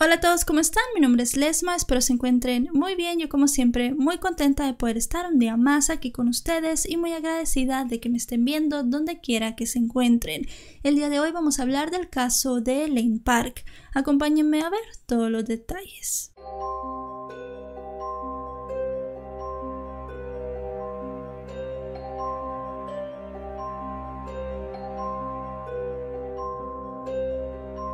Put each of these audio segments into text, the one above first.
Hola a todos, ¿cómo están? Mi nombre es Lesma, espero se encuentren muy bien. Yo como siempre muy contenta de poder estar un día más aquí con ustedes y muy agradecida de que me estén viendo donde quiera que se encuentren. El día de hoy vamos a hablar del caso de Lane Park. Acompáñenme a ver todos los detalles.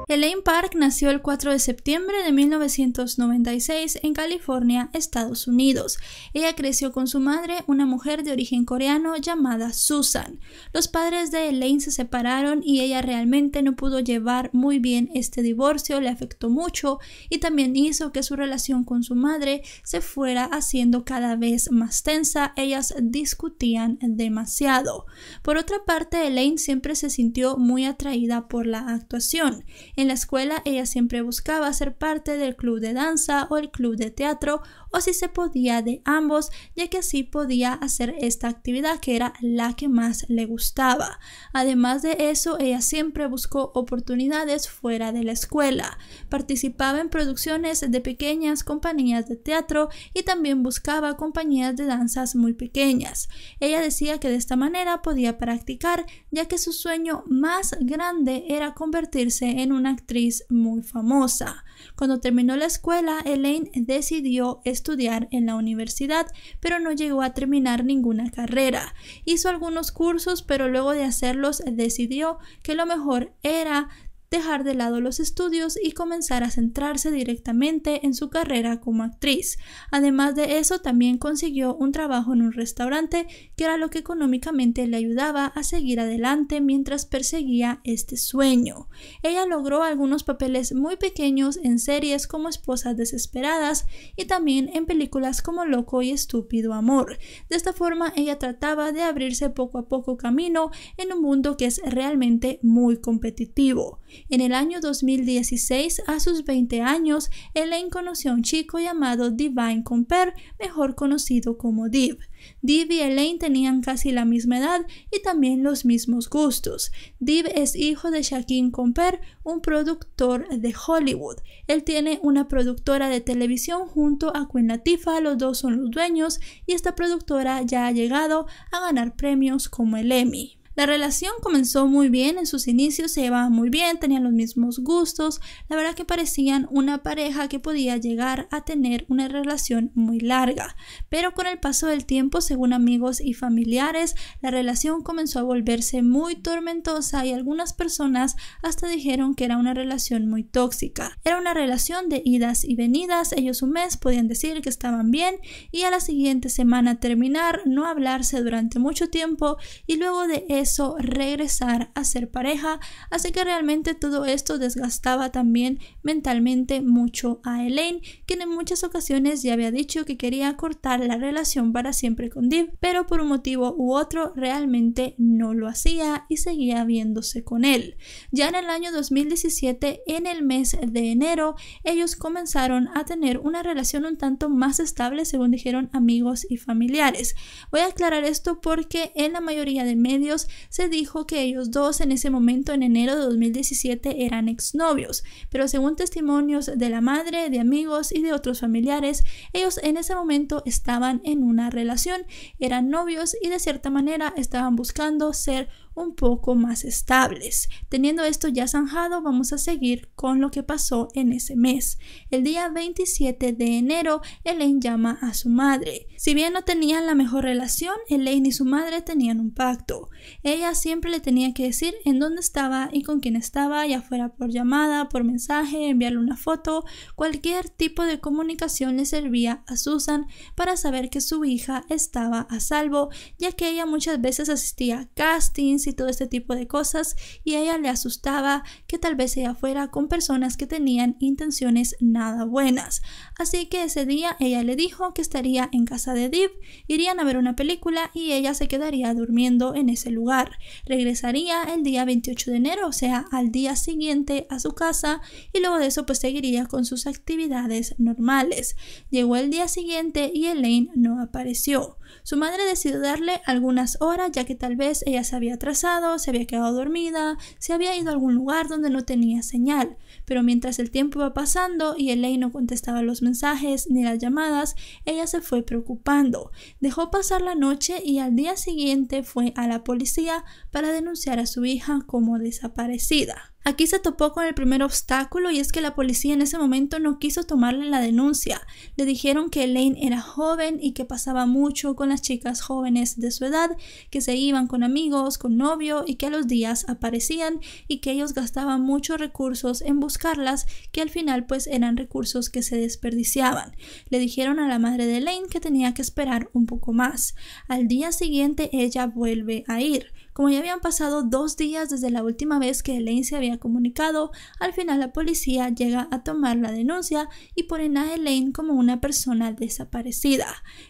Elaine Park nació el 4 de septiembre de 1996 en California, Estados Unidos. Ella creció con su madre, una mujer de origen coreano llamada Susan. Los padres de Elaine se separaron y ella realmente no pudo llevar muy bien este divorcio, le afectó mucho y también hizo que su relación con su madre se fuera haciendo cada vez más tensa, ellas discutían demasiado. Por otra parte, Elaine siempre se sintió muy atraída por la actuación. En la escuela ella siempre buscaba ser parte del club de danza o el club de teatro o si se podía de ambos, ya que así podía hacer esta actividad que era la que más le gustaba. Además de eso, ella siempre buscó oportunidades fuera de la escuela. Participaba en producciones de pequeñas compañías de teatro y también buscaba compañías de danzas muy pequeñas. Ella decía que de esta manera podía practicar, ya que su sueño más grande era convertirse en una actriz muy famosa. Cuando terminó la escuela, Elaine decidió estudiar en la universidad, pero no llegó a terminar ninguna carrera. Hizo algunos cursos, pero luego de hacerlos decidió que lo mejor era dejar de lado los estudios y comenzar a centrarse directamente en su carrera como actriz. Además de eso, también consiguió un trabajo en un restaurante que era lo que económicamente le ayudaba a seguir adelante mientras perseguía este sueño. Ella logró algunos papeles muy pequeños en series como Esposas Desesperadas y también en películas como Loco y Estúpido Amor. De esta forma, ella trataba de abrirse poco a poco camino en un mundo que es realmente muy competitivo. En el año 2016, a sus 20 años, Elaine conoció a un chico llamado Divine Comper, mejor conocido como Div. Div y Elaine tenían casi la misma edad y también los mismos gustos. Div es hijo de Shaquin Comper, un productor de Hollywood. Él tiene una productora de televisión junto a Queen Latifah, los dos son los dueños y esta productora ya ha llegado a ganar premios como el Emmy. La relación comenzó muy bien, en sus inicios se llevaban muy bien, tenían los mismos gustos, la verdad que parecían una pareja que podía llegar a tener una relación muy larga, pero con el paso del tiempo, según amigos y familiares, la relación comenzó a volverse muy tormentosa y algunas personas hasta dijeron que era una relación muy tóxica. Era una relación de idas y venidas, ellos un mes podían decir que estaban bien y a la siguiente semana terminar, no hablarse durante mucho tiempo y luego de eso regresar a ser pareja, así que realmente todo esto desgastaba también mentalmente mucho a Elaine, quien en muchas ocasiones ya había dicho que quería cortar la relación para siempre con Div, pero por un motivo u otro realmente no lo hacía y seguía viéndose con él. Ya en el año 2017, en el mes de enero, ellos comenzaron a tener una relación un tanto más estable, según dijeron amigos y familiares. Voy a aclarar esto porque en la mayoría de medios se dijo que ellos dos en ese momento, en enero de 2017, eran exnovios, pero según testimonios de la madre, de amigos y de otros familiares, ellos en ese momento estaban en una relación, eran novios y de cierta manera estaban buscando ser un poco más estables. Teniendo esto ya zanjado, vamos a seguir con lo que pasó en ese mes. El día 27 de enero, Elaine llama a su madre. Si bien no tenían la mejor relación, Elaine y su madre tenían un pacto. Ella siempre le tenía que decir en dónde estaba y con quién estaba, ya fuera por llamada, por mensaje, enviarle una foto, cualquier tipo de comunicación le servía a Susan para saber que su hija estaba a salvo, ya que ella muchas veces asistía a castings, y todo este tipo de cosas y ella le asustaba que tal vez ella fuera con personas que tenían intenciones nada buenas. Así que ese día ella le dijo que estaría en casa de Deep, irían a ver una película y ella se quedaría durmiendo en ese lugar. Regresaría el día 28 de enero, o sea, al día siguiente a su casa y luego de eso pues seguiría con sus actividades normales. Llegó el día siguiente y Elaine no apareció. Su madre decidió darle algunas horas ya que tal vez ella se había atrasado, se había quedado dormida, se había ido a algún lugar donde no tenía señal. Pero mientras el tiempo iba pasando y Elaine no contestaba los mensajes ni las llamadas, ella se fue preocupando. Dejó pasar la noche y al día siguiente fue a la policía para denunciar a su hija como desaparecida. Aquí se topó con el primer obstáculo y es que la policía en ese momento no quiso tomarle la denuncia. Le dijeron que Elaine era joven y que pasaba mucho con las chicas jóvenes de su edad, que se iban con amigos, con novio y que a los días aparecían y que ellos gastaban muchos recursos en buscarlas, que al final pues eran recursos que se desperdiciaban. Le dijeron a la madre de Elaine que tenía que esperar un poco más. Al día siguiente ella vuelve a ir. Como ya habían pasado dos días desde la última vez que Elaine se había comunicado, al final la policía llega a tomar la denuncia y ponen a Elaine como una persona desaparecida.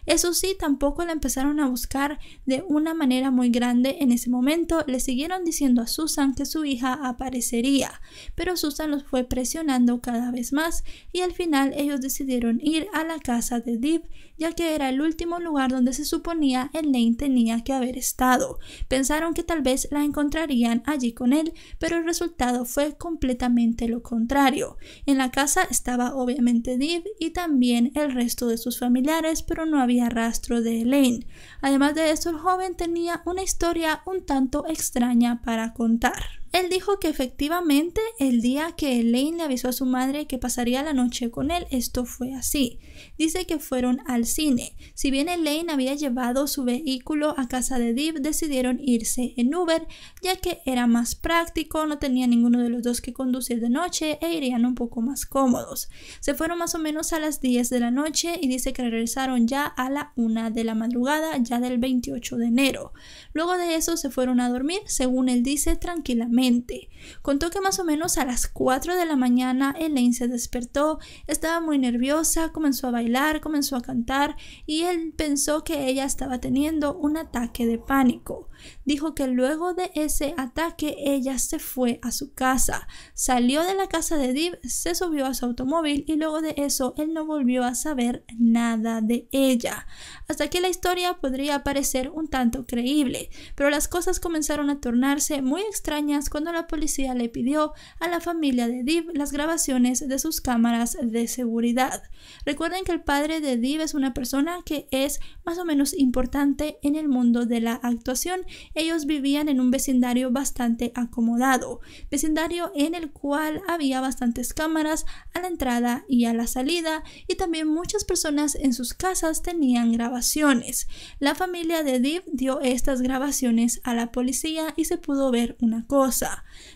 Eso sí, tampoco la empezaron a buscar de una manera muy grande en ese momento, le siguieron diciendo a Susan que su hija aparecería, pero Susan los fue presionando cada vez más y al final ellos decidieron ir a la casa de Deep ya que era el último lugar donde se suponía Elaine tenía que haber estado. Pensaron que tal vez la encontrarían allí con él, pero el resultado fue completamente lo contrario. En la casa estaba obviamente Div y también el resto de sus familiares, pero no había rastro de Elaine. Además de esto, el joven tenía una historia un tanto extraña para contar. Él dijo que efectivamente el día que Elaine le avisó a su madre que pasaría la noche con él, esto fue así. Dice que fueron al cine. Si bien Elaine había llevado su vehículo a casa de Deep, decidieron irse en Uber, ya que era más práctico, no tenía ninguno de los dos que conducir de noche e irían un poco más cómodos. Se fueron más o menos a las 10 de la noche y dice que regresaron ya a la 1 de la madrugada, ya del 28 de enero. Luego de eso se fueron a dormir, según él dice, tranquilamente. Contó que más o menos a las 4 de la mañana Elaine se despertó, estaba muy nerviosa, comenzó a bailar, comenzó a cantar y él pensó que ella estaba teniendo un ataque de pánico. Dijo que luego de ese ataque ella se fue a su casa, salió de la casa de Dib, se subió a su automóvil y luego de eso él no volvió a saber nada de ella. Hasta aquí la historia podría parecer un tanto creíble, pero las cosas comenzaron a tornarse muy extrañas cuando la policía le pidió a la familia de Div las grabaciones de sus cámaras de seguridad. Recuerden que el padre de Div es una persona que es más o menos importante en el mundo de la actuación. Ellos vivían en un vecindario bastante acomodado, vecindario en el cual había bastantes cámaras a la entrada y a la salida y también muchas personas en sus casas tenían grabaciones. La familia de Div dio estas grabaciones a la policía y se pudo ver una cosa.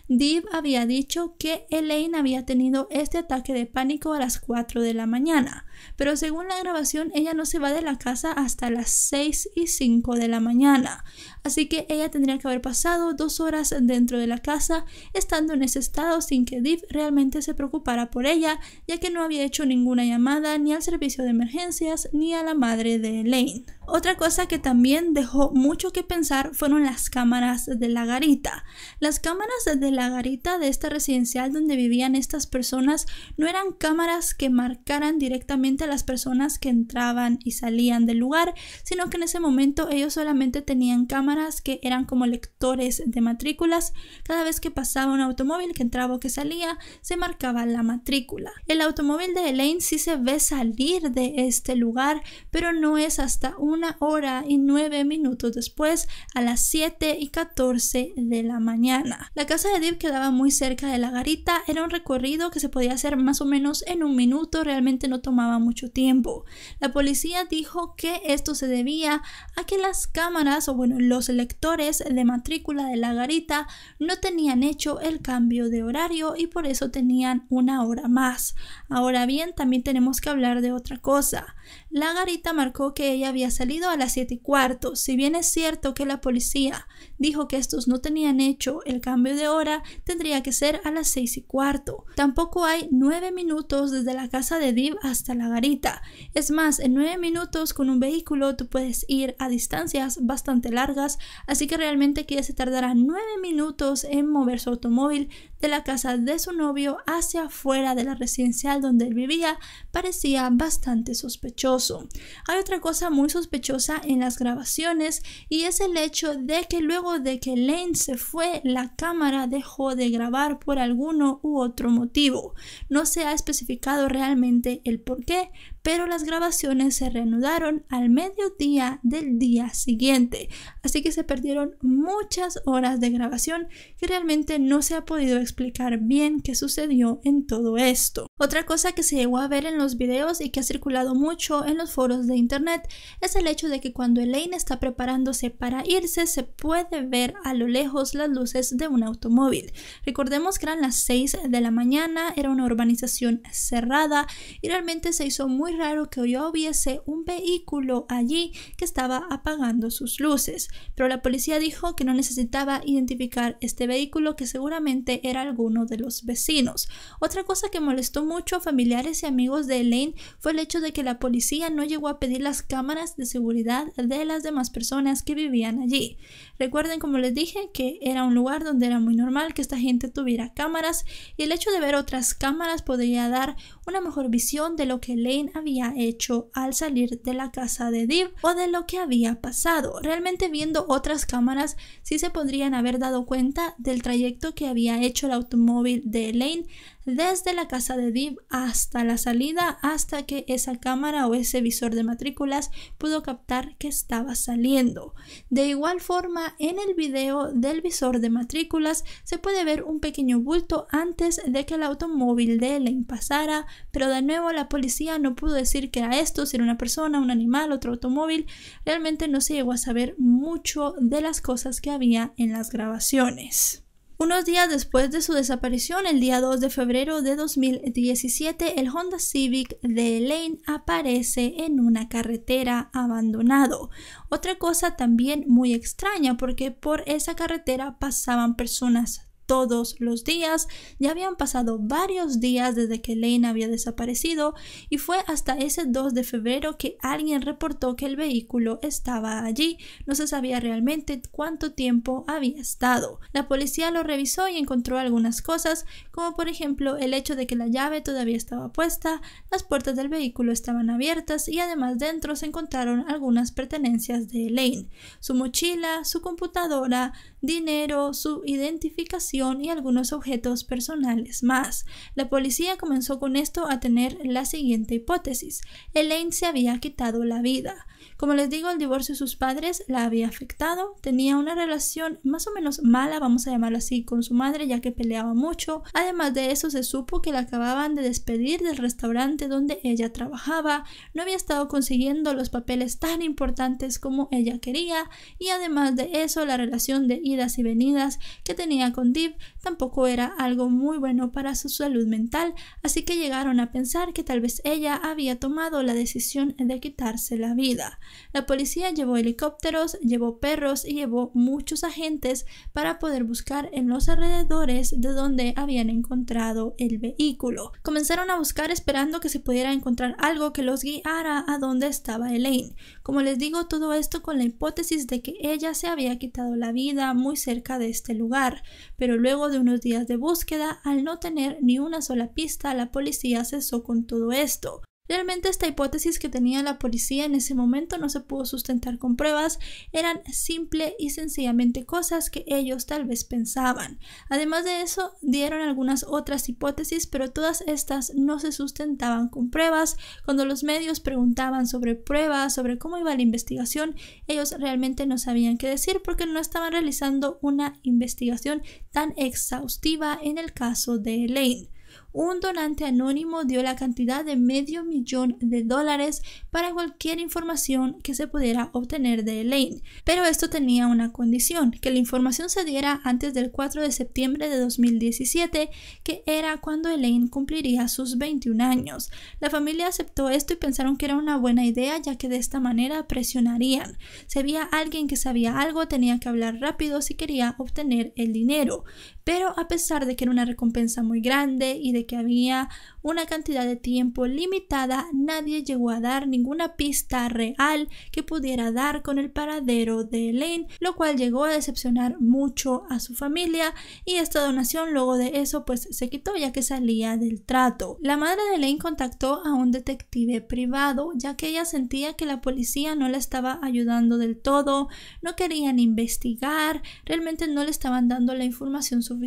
Div había dicho que Elaine había tenido este ataque de pánico a las 4 de la mañana, pero según la grabación ella no se va de la casa hasta las 6 y 5 de la mañana así que ella tendría que haber pasado dos horas dentro de la casa estando en ese estado sin que Deep realmente se preocupara por ella, ya que no había hecho ninguna llamada ni al servicio de emergencias ni a la madre de Elaine. Otra cosa que también dejó mucho que pensar fueron las cámaras de la garita. Las cámaras de la garita de esta residencial donde vivían estas personas no eran cámaras que marcaran directamente a las personas que entraban y salían del lugar, sino que en ese momento ellos solamente tenían cámaras que eran como lectores de matrículas. Cada vez que pasaba un automóvil que entraba o que salía, se marcaba la matrícula. El automóvil de Elaine sí se ve salir de este lugar, pero no es hasta una hora y nueve minutos después, a las 7 y 14 de la mañana. La casa de Deep quedaba muy cerca de la garita, era un recorrido que se podía hacer más o menos en un minuto, realmente no tomaba mucho tiempo. La policía dijo que esto se debía a que las cámaras, o bueno, los los lectores de matrícula de la garita no tenían hecho el cambio de horario y por eso tenían una hora más. Ahora bien, también tenemos que hablar de otra cosa. La garita marcó que ella había salido a las 7 y cuarto. Si bien es cierto que la policía dijo que estos no tenían hecho el cambio de hora, tendría que ser a las 6 y cuarto. Tampoco hay 9 minutos desde la casa de Div hasta la garita. Es más, en 9 minutos con un vehículo tú puedes ir a distancias bastante largas así que realmente ella se tardara 9 minutos en mover su automóvil de la casa de su novio hacia afuera de la residencial donde él vivía, parecía bastante sospechoso. Hay otra cosa muy sospechosa en las grabaciones y es el hecho de que luego de que Lane se fue, la cámara dejó de grabar por alguno u otro motivo. No se ha especificado realmente el por qué, pero las grabaciones se reanudaron al mediodía del día siguiente, así que se perdieron muchas horas de grabación que realmente no se ha podido explicar bien qué sucedió en todo esto. Otra cosa que se llegó a ver en los videos y que ha circulado mucho en los foros de internet es el hecho de que cuando Elaine está preparándose para irse se puede ver a lo lejos las luces de un automóvil. Recordemos que eran las 6 de la mañana, era una urbanización cerrada y realmente se hizo muy raro que hoy hubiese un vehículo allí que estaba apagando sus luces, pero la policía dijo que no necesitaba identificar este vehículo que seguramente era alguno de los vecinos. Otra cosa que molestó mucho familiares y amigos de Elaine fue el hecho de que la policía no llegó a pedir las cámaras de seguridad de las demás personas que vivían allí. Recuerden, como les dije, que era un lugar donde era muy normal que esta gente tuviera cámaras y el hecho de ver otras cámaras podría dar una mejor visión de lo que Elaine había hecho al salir de la casa de Div. o de lo que había pasado. Realmente viendo otras cámaras sí se podrían haber dado cuenta del trayecto que había hecho el automóvil de Elaine desde la casa de DIV hasta la salida, hasta que esa cámara o ese visor de matrículas pudo captar que estaba saliendo. De igual forma, en el video del visor de matrículas se puede ver un pequeño bulto antes de que el automóvil de Lane pasara, pero de nuevo la policía no pudo decir que era esto, si era una persona, un animal, otro automóvil. Realmente no se llegó a saber mucho de las cosas que había en las grabaciones. Unos días después de su desaparición, el día 2 de febrero de 2017, el Honda Civic de Elaine aparece en una carretera abandonado. Otra cosa también muy extraña porque por esa carretera pasaban personas todos los días. Ya habían pasado varios días desde que Elaine había desaparecido y fue hasta ese 2 de febrero que alguien reportó que el vehículo estaba allí. No se sabía realmente cuánto tiempo había estado. La policía lo revisó y encontró algunas cosas, como por ejemplo el hecho de que la llave todavía estaba puesta, las puertas del vehículo estaban abiertas y además dentro se encontraron algunas pertenencias de Elaine, su mochila, su computadora, dinero, su identificación y algunos objetos personales más. La policía comenzó con esto a tener la siguiente hipótesis. Elaine se había quitado la vida. Como les digo, el divorcio de sus padres la había afectado, tenía una relación más o menos mala, vamos a llamarlo así, con su madre ya que peleaba mucho. Además de eso, se supo que la acababan de despedir del restaurante donde ella trabajaba, no había estado consiguiendo los papeles tan importantes como ella quería y además de eso, la relación de idas y venidas que tenía con Div tampoco era algo muy bueno para su salud mental, así que llegaron a pensar que tal vez ella había tomado la decisión de quitarse la vida. La policía llevó helicópteros, llevó perros y llevó muchos agentes para poder buscar en los alrededores de donde habían encontrado el vehículo. Comenzaron a buscar esperando que se pudiera encontrar algo que los guiara a donde estaba Elaine. Como les digo, todo esto con la hipótesis de que ella se había quitado la vida muy cerca de este lugar, pero luego de unos días de búsqueda, al no tener ni una sola pista, la policía cesó con todo esto. Realmente esta hipótesis que tenía la policía en ese momento no se pudo sustentar con pruebas, eran simple y sencillamente cosas que ellos tal vez pensaban. Además de eso, dieron algunas otras hipótesis, pero todas estas no se sustentaban con pruebas. Cuando los medios preguntaban sobre pruebas, sobre cómo iba la investigación, ellos realmente no sabían qué decir porque no estaban realizando una investigación tan exhaustiva en el caso de Elaine un donante anónimo dio la cantidad de medio millón de dólares para cualquier información que se pudiera obtener de Elaine. Pero esto tenía una condición, que la información se diera antes del 4 de septiembre de 2017, que era cuando Elaine cumpliría sus 21 años. La familia aceptó esto y pensaron que era una buena idea ya que de esta manera presionarían. Si había alguien que sabía algo tenía que hablar rápido si quería obtener el dinero. Pero a pesar de que era una recompensa muy grande y de que había una cantidad de tiempo limitada, nadie llegó a dar ninguna pista real que pudiera dar con el paradero de Elaine, lo cual llegó a decepcionar mucho a su familia y esta donación luego de eso pues se quitó ya que salía del trato. La madre de Elaine contactó a un detective privado ya que ella sentía que la policía no la estaba ayudando del todo, no querían investigar, realmente no le estaban dando la información suficiente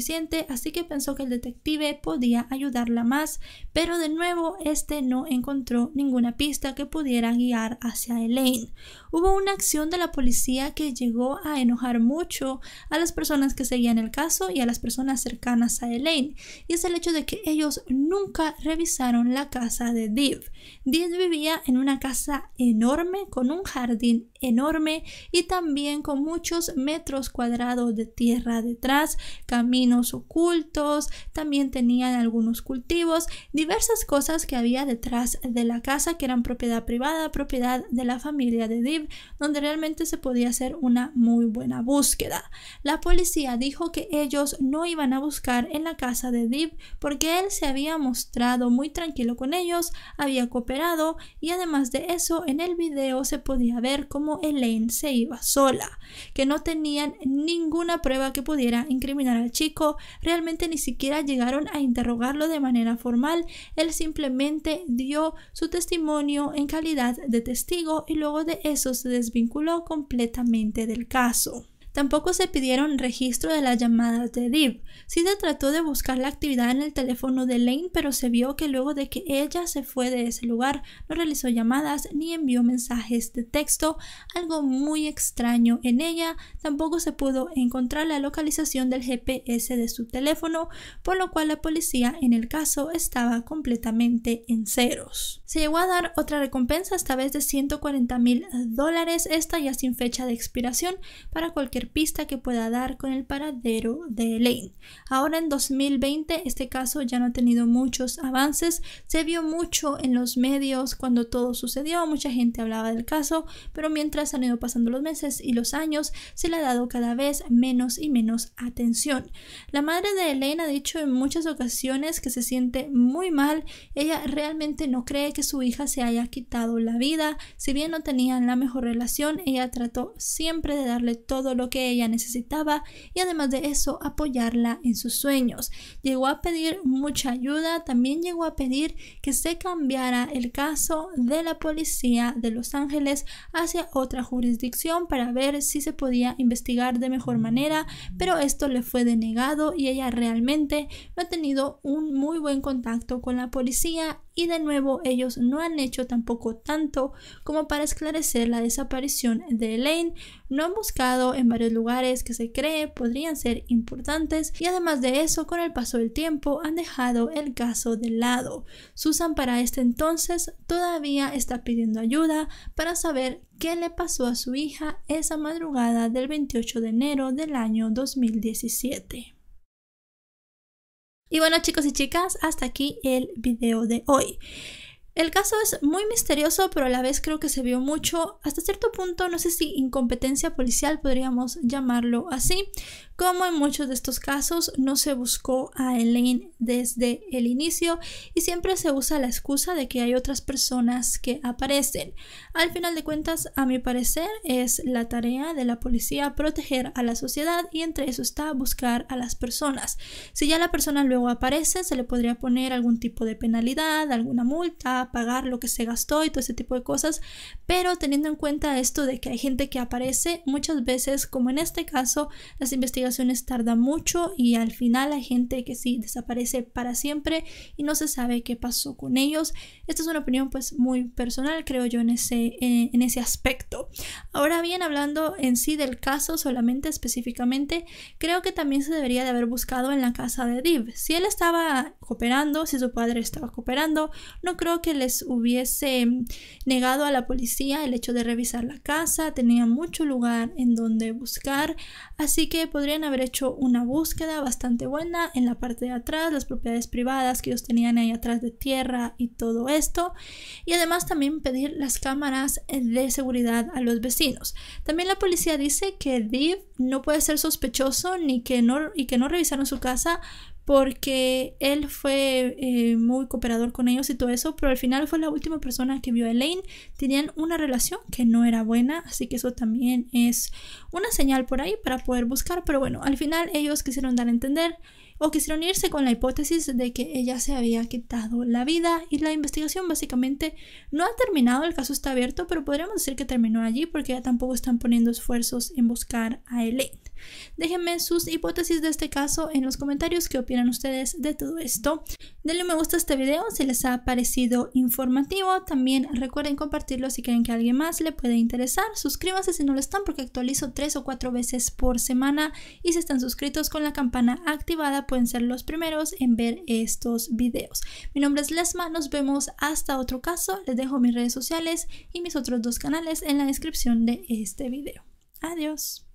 así que pensó que el detective podía ayudarla más, pero de nuevo este no encontró ninguna pista que pudiera guiar hacia Elaine. Hubo una acción de la policía que llegó a enojar mucho a las personas que seguían el caso y a las personas cercanas a Elaine, y es el hecho de que ellos nunca revisaron la casa de Div. Div vivía en una casa enorme con un jardín enorme y también con muchos metros cuadrados de tierra detrás, camino ocultos, también tenían algunos cultivos, diversas cosas que había detrás de la casa que eran propiedad privada, propiedad de la familia de Div, donde realmente se podía hacer una muy buena búsqueda. La policía dijo que ellos no iban a buscar en la casa de Div porque él se había mostrado muy tranquilo con ellos, había cooperado y además de eso en el video se podía ver cómo Elaine se iba sola, que no tenían ninguna prueba que pudiera incriminar al chico realmente ni siquiera llegaron a interrogarlo de manera formal, él simplemente dio su testimonio en calidad de testigo y luego de eso se desvinculó completamente del caso. Tampoco se pidieron registro de las llamadas de Div. Sí se trató de buscar la actividad en el teléfono de Lane, pero se vio que luego de que ella se fue de ese lugar, no realizó llamadas ni envió mensajes de texto, algo muy extraño en ella. Tampoco se pudo encontrar la localización del GPS de su teléfono, por lo cual la policía en el caso estaba completamente en ceros. Se llegó a dar otra recompensa, esta vez de 140 mil dólares, esta ya sin fecha de expiración para cualquier pista que pueda dar con el paradero de Elaine. Ahora en 2020 este caso ya no ha tenido muchos avances, se vio mucho en los medios cuando todo sucedió, mucha gente hablaba del caso, pero mientras han ido pasando los meses y los años, se le ha dado cada vez menos y menos atención. La madre de Elaine ha dicho en muchas ocasiones que se siente muy mal, ella realmente no cree que su hija se haya quitado la vida, si bien no tenían la mejor relación, ella trató siempre de darle todo lo que ella necesitaba y además de eso apoyarla en sus sueños. Llegó a pedir mucha ayuda, también llegó a pedir que se cambiara el caso de la policía de Los Ángeles hacia otra jurisdicción para ver si se podía investigar de mejor manera, pero esto le fue denegado y ella realmente no ha tenido un muy buen contacto con la policía y de nuevo ellos no han hecho tampoco tanto como para esclarecer la desaparición de Elaine. No han buscado en varios lugares que se cree podrían ser importantes y además de eso con el paso del tiempo han dejado el caso de lado. Susan para este entonces todavía está pidiendo ayuda para saber qué le pasó a su hija esa madrugada del 28 de enero del año 2017. Y bueno chicos y chicas, hasta aquí el video de hoy. El caso es muy misterioso, pero a la vez creo que se vio mucho, hasta cierto punto, no sé si incompetencia policial podríamos llamarlo así. Como en muchos de estos casos, no se buscó a Elaine desde el inicio y siempre se usa la excusa de que hay otras personas que aparecen. Al final de cuentas, a mi parecer, es la tarea de la policía proteger a la sociedad y entre eso está buscar a las personas. Si ya la persona luego aparece, se le podría poner algún tipo de penalidad, alguna multa pagar lo que se gastó y todo ese tipo de cosas. Pero teniendo en cuenta esto de que hay gente que aparece muchas veces, como en este caso, las investigaciones tardan mucho y al final hay gente que sí desaparece para siempre y no se sabe qué pasó con ellos. Esta es una opinión pues muy personal, creo yo, en ese, eh, en ese aspecto. Ahora bien, hablando en sí del caso solamente específicamente, creo que también se debería de haber buscado en la casa de Div. Si él estaba cooperando, si su padre estaba cooperando, no creo que les hubiese negado a la policía el hecho de revisar la casa, tenía mucho lugar en donde buscar, así que podrían haber hecho una búsqueda bastante buena en la parte de atrás, las propiedades privadas que ellos tenían ahí atrás de tierra y todo esto, y además también pedir las cámaras de seguridad a los vecinos. También la policía dice que Div no puede ser sospechoso ni que no, y que no revisaron su casa porque él fue eh, muy cooperador con ellos y todo eso, pero al final fue la última persona que vio a Elaine. Tenían una relación que no era buena, así que eso también es una señal por ahí para poder buscar, pero bueno, al final ellos quisieron dar a entender o quisieron irse con la hipótesis de que ella se había quitado la vida y la investigación básicamente no ha terminado, el caso está abierto, pero podríamos decir que terminó allí porque ya tampoco están poniendo esfuerzos en buscar a Elaine. Déjenme sus hipótesis de este caso en los comentarios, qué opinan ustedes de todo esto. Denle me gusta a este video si les ha parecido informativo, también recuerden compartirlo si creen que a alguien más le puede interesar, suscríbanse si no lo están porque actualizo tres o cuatro veces por semana y si están suscritos con la campana activada pueden ser los primeros en ver estos videos. Mi nombre es Lesma, nos vemos hasta otro caso, les dejo mis redes sociales y mis otros dos canales en la descripción de este video. Adiós.